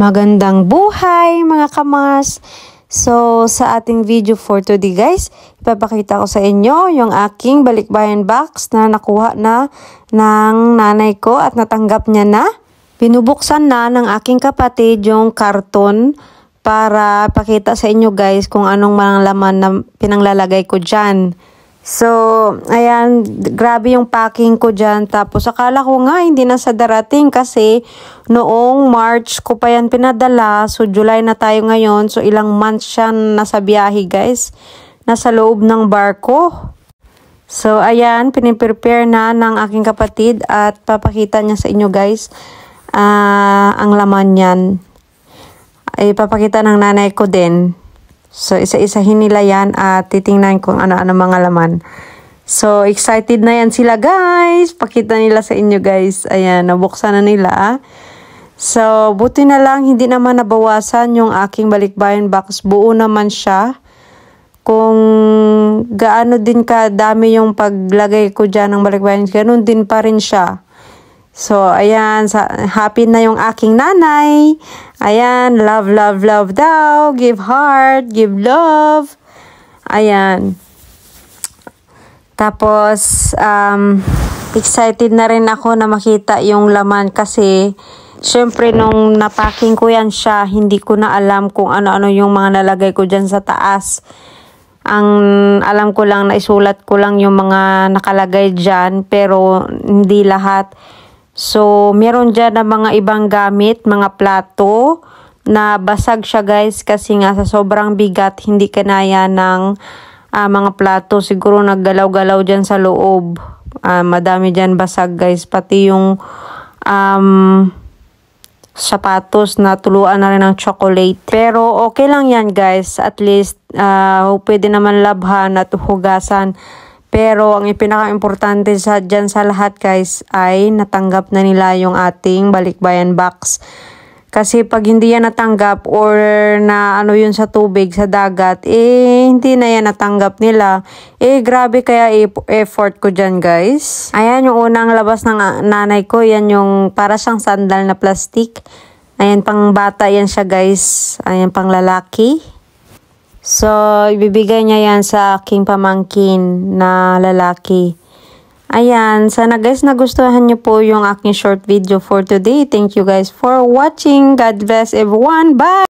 Magandang buhay mga kamas! So, sa ating video for today guys, ipapakita ko sa inyo yung aking balikbayan box na nakuha na ng nanay ko at natanggap niya na. Pinubuksan na ng aking kapatid yung karton para pakita sa inyo guys kung anong mga laman na pinanglalagay ko dyan. So, ayan, grabe yung packing ko dyan. Tapos, akala ko nga hindi na sa darating kasi noong March ko pa yan pinadala. So, July na tayo ngayon. So, ilang months siya nasa biyahe, guys. Nasa loob ng barko. So, ayan, piniprepare na ng aking kapatid at papakita niya sa inyo, guys, uh, ang laman niyan. Ay, papakita ng nanay ko din. So, isa-isahin nila yan at titingnan kung ano-ano mga laman. So, excited na yan sila, guys. Pakita nila sa inyo, guys. Ayan, nabuksan na nila, ah. So, buti na lang, hindi naman nabawasan yung aking balikbayan box. Buo naman siya. Kung gaano din ka dami yung paglagay ko dyan ng balikbayan, ganun din pa rin siya. So, ayan, happy na yung aking nanay. Ayan, love, love, love daw. Give heart, give love. Ayan. Tapos, um, excited na rin ako na makita yung laman kasi syempre nung napacking ko yan siya, hindi ko na alam kung ano-ano yung mga nalagay ko dyan sa taas. Ang alam ko lang, naisulat ko lang yung mga nakalagay dyan pero hindi lahat. So, meron dyan na mga ibang gamit, mga plato na basag siya guys kasi nga sa sobrang bigat hindi kanaya ng uh, mga plato. Siguro naggalaw-galaw dyan sa loob. Uh, madami dyan basag guys. Pati yung um, sapatos na tuluan na rin ng chocolate. Pero okay lang yan guys. At least uh, pwede naman labhan at hugasan. Pero ang ipinaka-importante sa, dyan sa lahat guys ay natanggap na nila yung ating balikbayan box. Kasi pag hindi yan natanggap or na ano yun sa tubig, sa dagat, eh hindi na yan natanggap nila. Eh grabe kaya effort ko dyan guys. Ayan yung unang labas ng ah, nanay ko, yan yung para siyang sandal na plastic. Ayan pang bata yan siya guys, ayan pang lalaki. So, ibibigay niya yan sa aking pamangkin na lalaki. Ayan, sana guys nagustuhan niyo po yung aking short video for today. Thank you guys for watching. God bless everyone. Bye!